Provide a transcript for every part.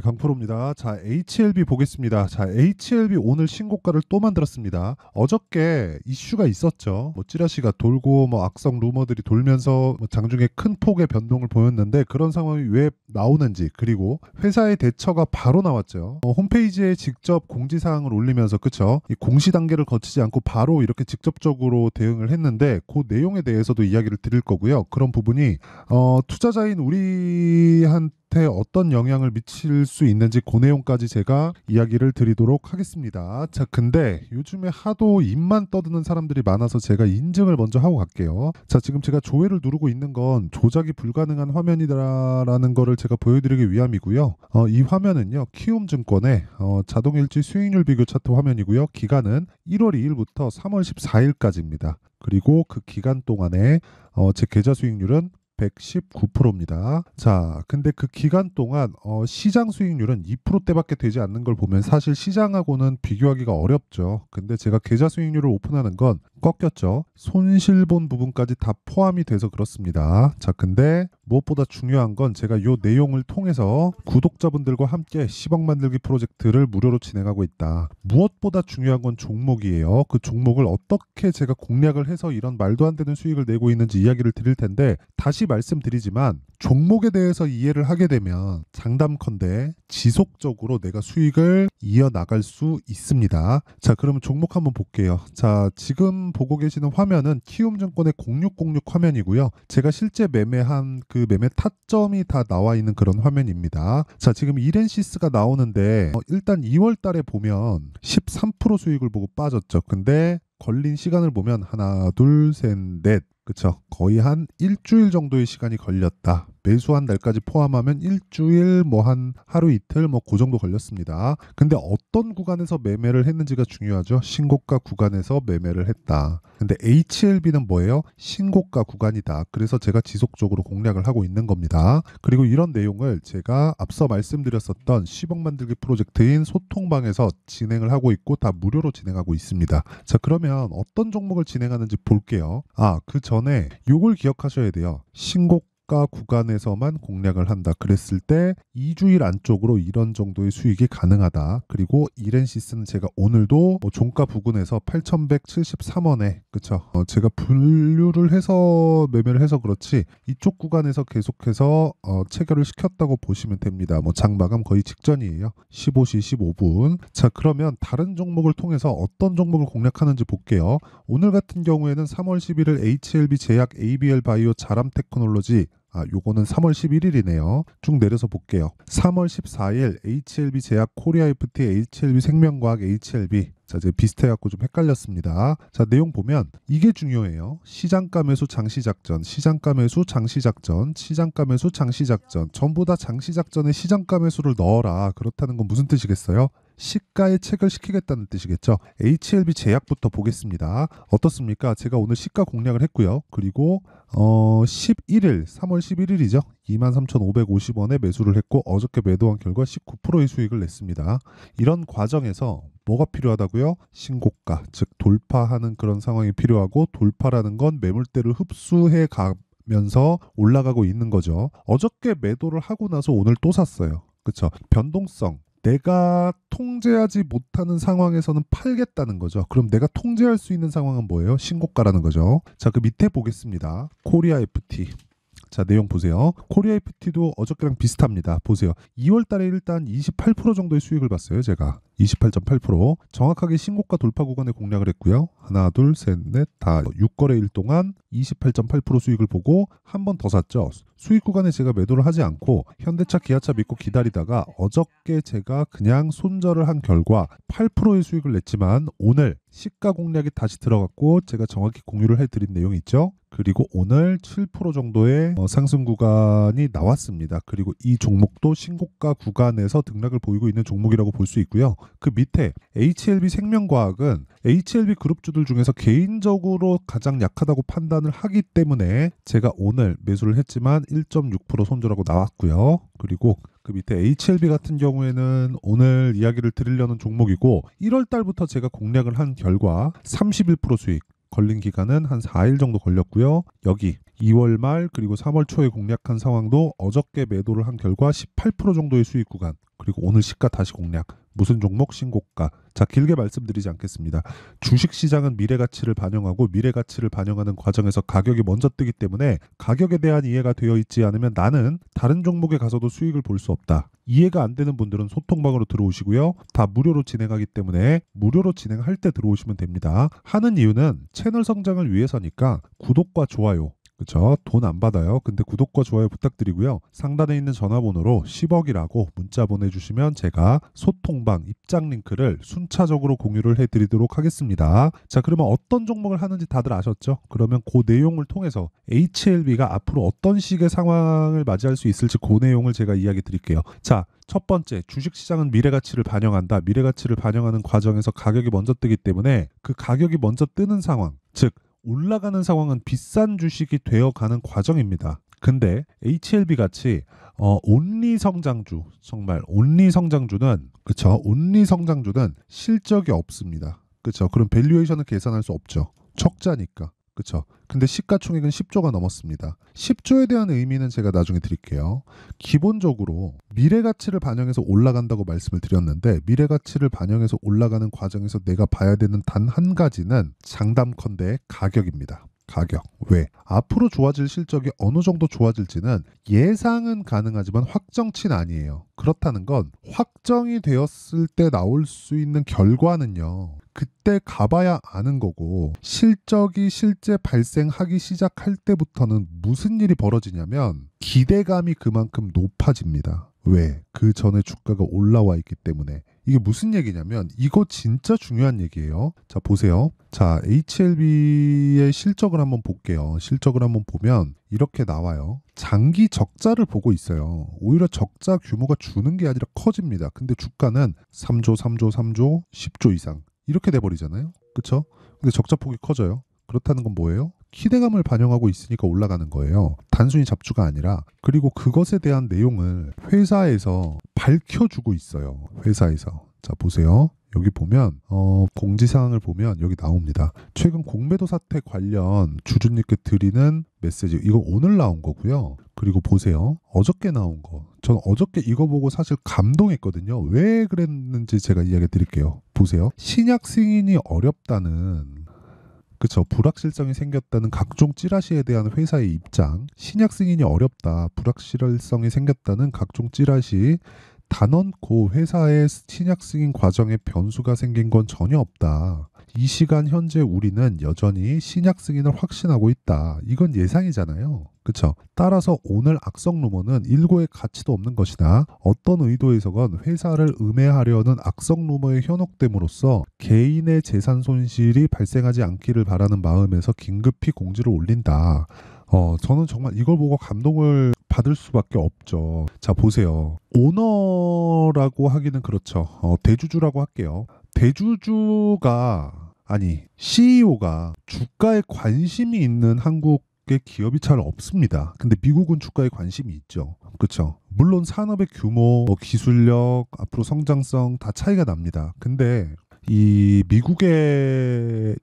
네, 강프로입니다. 자, HLB 보겠습니다. 자, HLB 오늘 신고가를 또 만들었습니다. 어저께 이슈가 있었죠. 뭐 찌라시가 돌고 뭐 악성 루머들이 돌면서 뭐 장중에 큰 폭의 변동을 보였는데 그런 상황이 왜 나오는지 그리고 회사의 대처가 바로 나왔죠. 어, 홈페이지에 직접 공지 사항을 올리면서 그쵸? 이 공시 단계를 거치지 않고 바로 이렇게 직접적으로 대응을 했는데 그 내용에 대해서도 이야기를 드릴 거고요. 그런 부분이 어, 투자자인 우리한 테 밭에 어떤 영향을 미칠 수 있는지 그 내용까지 제가 이야기를 드리도록 하겠습니다. 자, 근데 요즘에 하도 입만 떠드는 사람들이 많아서 제가 인증을 먼저 하고 갈게요. 자, 지금 제가 조회를 누르고 있는 건 조작이 불가능한 화면이다라는 거를 제가 보여드리기 위함이고요. 어, 이 화면은요, 키움증권의 어, 자동일지 수익률 비교 차트 화면이고요. 기간은 1월 2일부터 3월 14일까지입니다. 그리고 그 기간 동안에 어, 제 계좌 수익률은 119%입니다. 자, 근데 그 기간 동안 어, 시장 수익률은 2%대밖에 되지 않는 걸 보면 사실 시장하고는 비교하기가 어렵죠. 근데 제가 계좌 수익률을 오픈하는 건 꺾였죠. 손실 본 부분까지 다 포함이 돼서 그렇습니다. 자, 근데 무엇보다 중요한 건 제가 요 내용을 통해서 구독자분들과 함께 10억 만들기 프로젝트를 무료로 진행하고 있다. 무엇보다 중요한 건 종목이에요. 그 종목을 어떻게 제가 공략을 해서 이런 말도 안 되는 수익을 내고 있는지 이야기를 드릴 텐데 다시 말씀드리지만 종목에 대해서 이해를 하게 되면 장담컨대 지속적으로 내가 수익을 이어나갈 수 있습니다. 자, 그러면 종목 한번 볼게요. 자, 지금 보고 계시는 화면은 키움증권의 0606 화면이고요. 제가 실제 매매한 그 매매 타점이 다 나와 있는 그런 화면입니다. 자, 지금 이렌시스가 나오는데 어, 일단 2월 달에 보면 13% 수익을 보고 빠졌죠. 근데 걸린 시간을 보면 하나, 둘, 셋, 넷 그쵸. 거의 한 일주일 정도의 시간이 걸렸다. 매수한 날까지 포함하면 일주일 뭐 한 하루 이틀 뭐 그 정도 걸렸습니다. 근데 어떤 구간에서 매매를 했는지가 중요하죠. 신고가 구간에서 매매를 했다. 근데 HLB는 뭐예요? 신고가 구간이다. 그래서 제가 지속적으로 공략을 하고 있는 겁니다. 그리고 이런 내용을 제가 앞서 말씀드렸었던 10억 만들기 프로젝트인 소통방에서 진행을 하고 있고 다 무료로 진행하고 있습니다. 자, 그러면 어떤 종목을 진행하는지 볼게요. 아, 그 전에 이걸 기억하셔야 돼요. 신고 저가 구간에서만 공략을 한다. 그랬을 때 2주일 안쪽으로 이런 정도의 수익이 가능하다. 그리고 이렌시스는 제가 오늘도 뭐 종가 부근에서 8,173원에 그쵸? 어 제가 분류를 해서 매매를 해서 그렇지 이쪽 구간에서 계속해서 어 체결을 시켰다고 보시면 됩니다. 뭐장 마감 거의 직전이에요. 15시 15분. 자 그러면 다른 종목을 통해서 어떤 종목을 공략하는지 볼게요. 오늘 같은 경우에는 3월 11일 HLB 제약 ABL 바이오 자람 테크놀로지 아, 요거는 3월 11일이네요. 쭉 내려서 볼게요. 3월 14일 HLB 제약 코리아 FT HLB 생명과학 HLB 자, 이제 비슷해갖고 좀 헷갈렸습니다. 자, 내용 보면 이게 중요해요. 시장가 매수 장시 작전, 시장가 매수 장시 작전, 시장가 매수 장시 작전, 전부 다 장시 작전에 시장가 매수를 넣어라. 그렇다는 건 무슨 뜻이겠어요? 시가에 책을 시키겠다는 뜻이겠죠. HLB 제약부터 보겠습니다. 어떻습니까? 제가 오늘 시가 공략을 했고요. 그리고 어 11일 3월 11일이죠. 23,550원에 매수를 했고 어저께 매도한 결과 19%의 수익을 냈습니다. 이런 과정에서 뭐가 필요하다고요? 신고가, 즉 돌파하는 그런 상황이 필요하고 돌파라는 건 매물대를 흡수해 가면서 올라가고 있는 거죠. 어저께 매도를 하고 나서 오늘 또 샀어요. 그렇죠. 변동성, 내가 통제하지 못하는 상황에서는 팔겠다는 거죠. 그럼 내가 통제할 수 있는 상황은 뭐예요? 신고가라는 거죠. 자, 그 밑에 보겠습니다. 코리아 FT. 자 내용 보세요. 코리아 FT도 어저께랑 비슷합니다. 보세요. 2월달에 일단 28% 정도의 수익을 봤어요. 제가 28.8% 정확하게 신고가 돌파 구간에 공략을 했고요. 하나 둘 셋 넷 다 6거래일 동안 28.8% 수익을 보고 한 번 더 샀죠. 수익 구간에 제가 매도를 하지 않고 현대차 기아차 믿고 기다리다가 어저께 제가 그냥 손절을 한 결과 8%의 수익을 냈지만 오늘 시가 공략이 다시 들어갔고 제가 정확히 공유를 해드린 내용이 있죠. 그리고 오늘 7% 정도의 어, 상승 구간이 나왔습니다. 그리고 이 종목도 신고가 구간에서 등락을 보이고 있는 종목이라고 볼 수 있고요. 그 밑에 HLB 생명과학은 HLB 그룹주들 중에서 개인적으로 가장 약하다고 판단을 하기 때문에 제가 오늘 매수를 했지만 1.6% 손절하고 나왔고요. 그리고 그 밑에 HLB 같은 경우에는 오늘 이야기를 드리려는 종목이고 1월 달부터 제가 공략을 한 결과 31% 수익, 걸린 기간은 한 4일 정도 걸렸고요. 여기 2월 말 그리고 3월 초에 공략한 상황도 어저께 매도를 한 결과 18% 정도의 수익 구간 그리고 오늘 시가 다시 공략 무슨 종목 신고가 자 길게 말씀드리지 않겠습니다. 주식 시장은 미래 가치를 반영하고 미래 가치를 반영하는 과정에서 가격이 먼저 뜨기 때문에 가격에 대한 이해가 되어 있지 않으면 나는 다른 종목에 가서도 수익을 볼 수 없다. 이해가 안 되는 분들은 소통방으로 들어오시고요. 다 무료로 진행하기 때문에 무료로 진행할 때 들어오시면 됩니다. 하는 이유는 채널 성장을 위해서니까 구독과 좋아요 그렇죠. 돈 안 받아요. 근데 구독과 좋아요 부탁드리고요. 상단에 있는 전화번호로 10억이라고 문자 보내주시면 제가 소통방 입장 링크를 순차적으로 공유를 해드리도록 하겠습니다. 자, 그러면 어떤 종목을 하는지 다들 아셨죠? 그러면 그 내용을 통해서 HLB가 앞으로 어떤 식의 상황을 맞이할 수 있을지 그 내용을 제가 이야기 드릴게요. 자, 첫 번째, 주식시장은 미래가치를 반영한다. 미래가치를 반영하는 과정에서 가격이 먼저 뜨기 때문에 그 가격이 먼저 뜨는 상황, 즉 올라가는 상황은 비싼 주식이 되어가는 과정입니다. 근데 HLB 같이 어, 온리 성장주 정말 온리 성장주는 그쵸 온리 성장주는 실적이 없습니다. 그쵸 그럼 밸류에이션을 계산할 수 없죠. 적자니까. 그렇죠. 근데 시가총액은 10조가 넘었습니다. 10조에 대한 의미는 제가 나중에 드릴게요. 기본적으로 미래 가치를 반영해서 올라간다고 말씀을 드렸는데 미래 가치를 반영해서 올라가는 과정에서 내가 봐야 되는 단 한 가지는 장담컨대 가격입니다. 가격, 왜, 앞으로 좋아질 실적이 어느 정도 좋아질지는 예상은 가능하지만 확정치는 아니에요. 그렇다는 건 확정이 되었을 때 나올 수 있는 결과는요. 그때 가봐야 아는 거고 실적이 실제 발생하기 시작할 때부터는 무슨 일이 벌어지냐면 기대감이 그만큼 높아집니다. 왜? 그 전에 주가가 올라와 있기 때문에 이게 무슨 얘기냐면 이거 진짜 중요한 얘기예요. 자 보세요. 자 HLB의 실적을 한번 볼게요. 실적을 한번 보면 이렇게 나와요. 장기 적자를 보고 있어요. 오히려 적자 규모가 주는 게 아니라 커집니다. 근데 주가는 3조, 3조, 3조, 10조 이상 이렇게 돼 버리잖아요. 그렇죠? 근데 적자 폭이 커져요. 그렇다는 건 뭐예요? 기대감을 반영하고 있으니까 올라가는 거예요. 단순히 잡주가 아니라 그리고 그것에 대한 내용을 회사에서 밝혀주고 있어요. 회사에서 자 보세요. 여기 보면 어, 공지사항을 보면 여기 나옵니다. 최근 공매도 사태 관련 주주님께 드리는 메시지 이거 오늘 나온 거고요. 그리고 보세요. 어저께 나온 거. 전 어저께 이거 보고 사실 감동했거든요. 왜 그랬는지 제가 이야기 드릴게요. 보세요. 신약 승인이 어렵다는 그렇죠. 불확실성이 생겼다는 각종 찌라시에 대한 회사의 입장, 신약 승인이 어렵다, 불확실성이 생겼다는 각종 찌라시, 단언코 회사의 신약 승인 과정에 변수가 생긴 건 전혀 없다. 이 시간 현재 우리는 여전히 신약 승인을 확신하고 있다. 이건 예상이잖아요. 그렇죠. 따라서 오늘 악성 루머는 일고의 가치도 없는 것이다. 어떤 의도에서건 회사를 음해하려는 악성 루머의 현혹됨으로써 개인의 재산 손실이 발생하지 않기를 바라는 마음에서 긴급히 공지를 올린다. 어, 저는 정말 이걸 보고 감동을 받을 수밖에 없죠. 자, 보세요. 오너라고 하기는 그렇죠. 어, 대주주라고 할게요. 대주주가 아니 CEO가 주가에 관심이 있는 한국 미 기업이 잘 없습니다. 근데 미국은 주가에 관심이 있죠. 그쵸 물론 산업의 규모, 뭐 기술력, 앞으로 성장성 다 차이가 납니다. 근데 이미국에서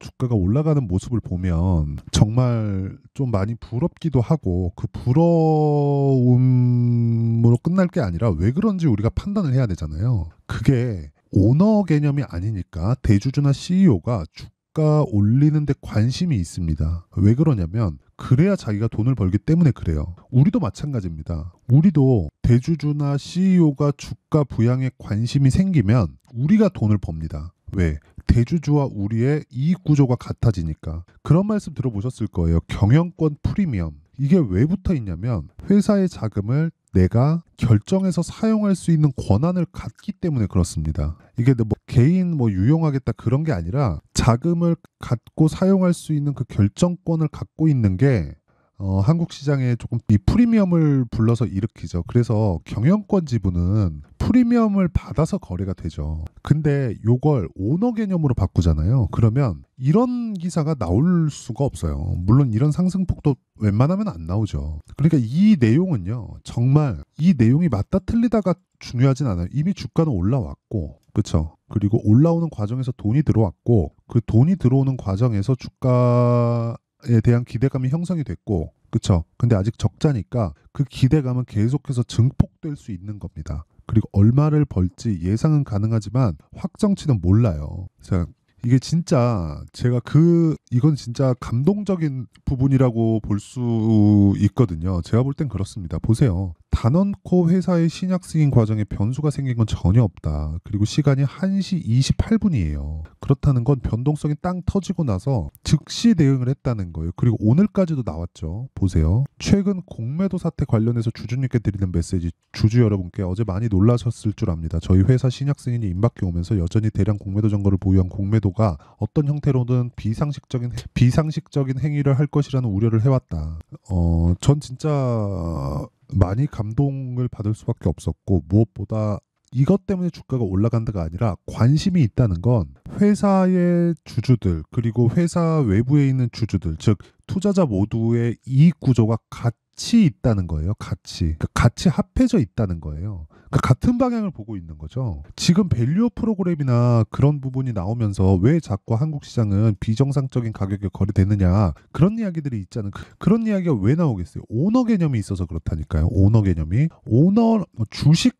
주가가 올라가는 모습을 보면 정말 좀 많이 부럽기도 하고 그 부러움으로 끝날 게 아니라 왜 그런지 우리가 판단을 해야 되잖아요. 그게 오너 개념이 아니니까 대주주나 CEO가 주 깎아 올리는데 관심이 있습니다. 왜 그러냐면 그래야 자기가 돈을 벌기 때문에 그래요. 우리도 마찬가지입니다. 우리도 대주주나 CEO가 주가 부양에 관심이 생기면 우리가 돈을 법니다. 왜? 대주주와 우리의 이익 구조가 같아지니까. 그런 말씀 들어보셨을 거예요. 경영권 프리미엄. 이게 왜 붙어 있냐면 회사의 자금을 내가 결정해서 사용할 수 있는 권한을 갖기 때문에 그렇습니다. 이게 뭐 개인 뭐 유용하겠다 그런 게 아니라 자금을 갖고 사용할 수 있는 그 결정권을 갖고 있는 게 어, 한국 시장에 조금 이 프리미엄을 불러서 일으키죠. 그래서 경영권 지분은 프리미엄을 받아서 거래가 되죠. 근데 요걸 오너 개념으로 바꾸잖아요. 그러면 이런 기사가 나올 수가 없어요. 물론 이런 상승폭도 웬만하면 안 나오죠. 그러니까 이 내용은요. 정말 이 내용이 맞다 틀리다가 중요하진 않아요. 이미 주가는 올라왔고 그렇죠. 그리고 올라오는 과정에서 돈이 들어왔고 그 돈이 들어오는 과정에서 주가에 대한 기대감이 형성이 됐고 그쵸 근데 아직 적자니까 그 기대감은 계속해서 증폭될 수 있는 겁니다. 그리고 얼마를 벌지 예상은 가능하지만 확정치는 몰라요. 그 이게 진짜 제가 그 이건 진짜 감동적인 부분이라고 볼 수 있거든요. 제가 볼 땐 그렇습니다. 보세요. 단언코 회사의 신약 승인 과정에 변수가 생긴 건 전혀 없다. 그리고 시간이 1시 28분이에요. 그렇다는 건 변동성이 땅 터지고 나서 즉시 대응을 했다는 거예요. 그리고 오늘까지도 나왔죠. 보세요. 최근 공매도 사태 관련해서 주주님께 드리는 메시지. 주주 여러분께 어제 많이 놀라셨을 줄 압니다. 저희 회사 신약 승인이 임박해 오면서 여전히 대량 공매도 정거를 보유한 공매도가 어떤 형태로든 비상식적인 비상식적인 행위를 할 것이라는 우려를 해왔다. 어, 전 진짜 많이 감동을 받을 수밖에 없었고 무엇보다 이것 때문에 주가가 올라간다가 아니라 관심이 있다는 건 회사의 주주들 그리고 회사 외부에 있는 주주들 즉 투자자 모두의 이익 구조가 같 같이 있다는 거예요. 같이. 그러니까 같이 합해져 있다는 거예요. 그러니까 같은 방향을 보고 있는 거죠. 지금 밸류업 프로그램이나 그런 부분이 나오면서 왜 자꾸 한국 시장은 비정상적인 가격에 거래되느냐 그런 이야기들이 있잖아요. 그, 그런 이야기가 왜 나오겠어요? 오너 개념이 있어서 그렇다니까요. 오너 개념이 오너 뭐 주식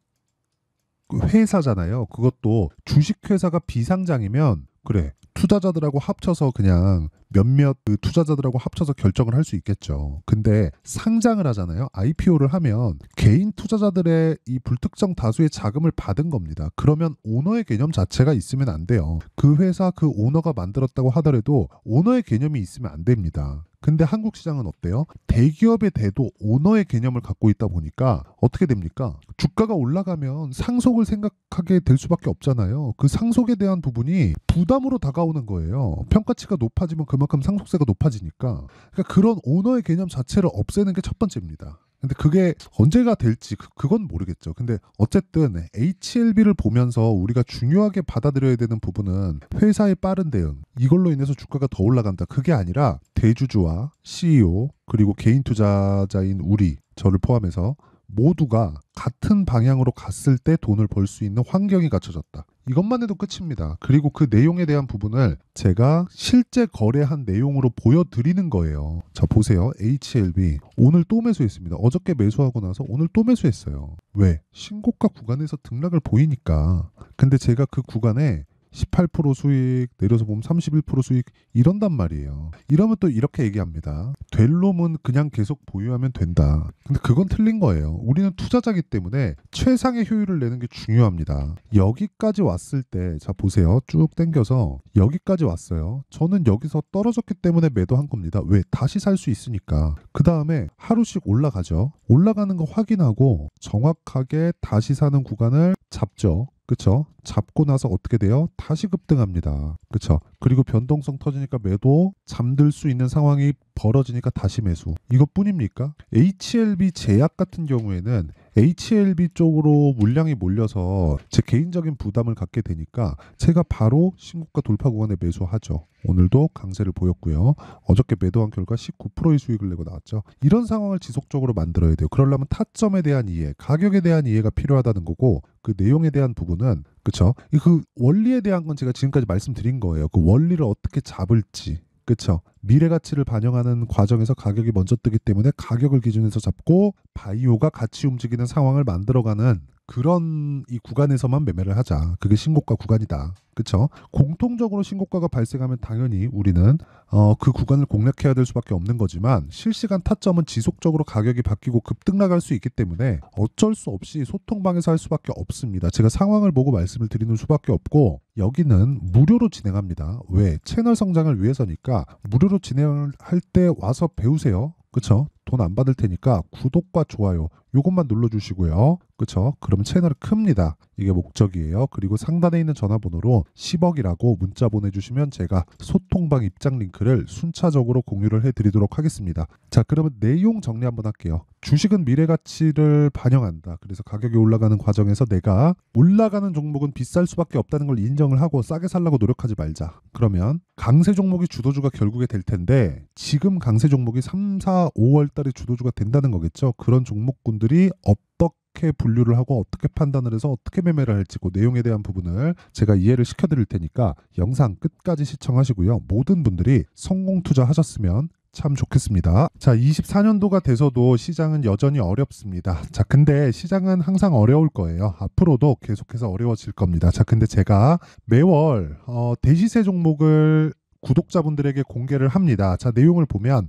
회사잖아요. 그것도 주식회사가 비상장이면 그래 투자자들하고 합쳐서 그냥 몇몇 그 투자자들하고 합쳐서 결정을 할 수 있겠죠. 근데 상장을 하잖아요. IPO를 하면 개인 투자자들의 이 불특정 다수의 자금을 받은 겁니다. 그러면 오너의 개념 자체가 있으면 안 돼요. 그 회사 그 오너가 만들었다고 하더라도 오너의 개념이 있으면 안 됩니다. 근데 한국 시장은 어때요? 대기업의 대도 오너의 개념을 갖고 있다 보니까 어떻게 됩니까? 주가가 올라가면 상속을 생각하게 될 수밖에 없잖아요. 그 상속에 대한 부분이 부담으로 다가오 올라오는 거예요. 평가치가 높아지면 그만큼 상속세가 높아지니까. 그러니까 그런 오너의 개념 자체를 없애는 게 첫 번째입니다. 근데 그게 언제가 될지 그, 그건 모르겠죠. 근데 어쨌든 HLB를 보면서 우리가 중요하게 받아들여야 되는 부분은 회사의 빠른 대응 이걸로 인해서 주가가 더 올라간다. 그게 아니라 대주주와 CEO 그리고 개인 투자자인 우리 저를 포함해서 모두가 같은 방향으로 갔을 때 돈을 벌 수 있는 환경이 갖춰졌다. 이것만 해도 끝입니다. 그리고 그 내용에 대한 부분을 제가 실제 거래한 내용으로 보여드리는 거예요. 자, 보세요. HLB. 오늘 또 매수했습니다. 어저께 매수하고 나서 오늘 또 매수했어요. 왜? 신고가 구간에서 등락을 보이니까. 근데 제가 그 구간에 18% 수익, 내려서 보면 31% 수익 이런단 말이에요. 이러면 또 이렇게 얘기합니다. 될 놈은 그냥 계속 보유하면 된다. 근데 그건 틀린 거예요. 우리는 투자자기 때문에 최상의 효율을 내는 게 중요합니다. 여기까지 왔을 때, 자 보세요. 쭉 당겨서 여기까지 왔어요. 저는 여기서 떨어졌기 때문에 매도한 겁니다. 왜? 다시 살 수 있으니까. 그 다음에 하루씩 올라가죠. 올라가는 거 확인하고 정확하게 다시 사는 구간을 잡죠. 그쵸? 잡고 나서 어떻게 돼요? 다시 급등합니다. 그쵸? 그리고 변동성 터지니까 매도, 잠들 수 있는 상황이 벌어지니까 다시 매수. 이것뿐입니까? HLB 제약 같은 경우에는 HLB 쪽으로 물량이 몰려서 제 개인적인 부담을 갖게 되니까 제가 바로 신고가 돌파 구간에 매수하죠. 오늘도 강세를 보였고요. 어저께 매도한 결과 19%의 수익을 내고 나왔죠. 이런 상황을 지속적으로 만들어야 돼요. 그러려면 타점에 대한 이해, 가격에 대한 이해가 필요하다는 거고 그 내용에 대한 부분은 그쵸? 그 원리에 대한 건 제가 지금까지 말씀드린 거예요. 그 원리를 어떻게 잡을지 그쵸 미래 가치를 반영하는 과정에서 가격이 먼저 뜨기 때문에 가격을 기준에서 잡고 바이오가 같이 움직이는 상황을 만들어가는 그런 이 구간에서만 매매를 하자. 그게 신고가 구간이다. 그렇죠? 공통적으로 신고가가 발생하면 당연히 우리는 어, 그 구간을 공략해야 될 수밖에 없는 거지만 실시간 타점은 지속적으로 가격이 바뀌고 급등 나갈 수 있기 때문에 어쩔 수 없이 소통방에서 할 수밖에 없습니다. 제가 상황을 보고 말씀을 드리는 수밖에 없고 여기는 무료로 진행합니다. 왜? 채널 성장을 위해서니까 무료로 진행을 할 때 와서 배우세요. 그렇죠? 돈 안 받을 테니까 구독과 좋아요 요것만 눌러주시고요. 그렇죠? 그럼 채널이 큽니다. 이게 목적이에요. 그리고 상단에 있는 전화번호로 10억이라고 문자 보내주시면 제가 소통방 입장 링크를 순차적으로 공유를 해드리도록 하겠습니다. 자, 그러면 내용 정리 한번 할게요. 주식은 미래 가치를 반영한다. 그래서 가격이 올라가는 과정에서 내가 올라가는 종목은 비쌀 수밖에 없다는 걸 인정을 하고 싸게 살라고 노력하지 말자. 그러면 강세 종목이 주도주가 결국에 될 텐데 지금 강세 종목이 3, 4, 5월 달에 주도주가 된다는 거겠죠. 그런 종목군들이 업 어떻게 분류를 하고 어떻게 판단을 해서 어떻게 매매를 할지고 그 내용에 대한 부분을 제가 이해를 시켜드릴 테니까 영상 끝까지 시청하시고요. 모든 분들이 성공 투자하셨으면 참 좋겠습니다. 자, 24년도가 돼서도 시장은 여전히 어렵습니다. 자, 근데 시장은 항상 어려울 거예요. 앞으로도 계속해서 어려워질 겁니다. 자, 근데 제가 매월 어, 대시세 종목을 구독자분들에게 공개를 합니다. 자, 내용을 보면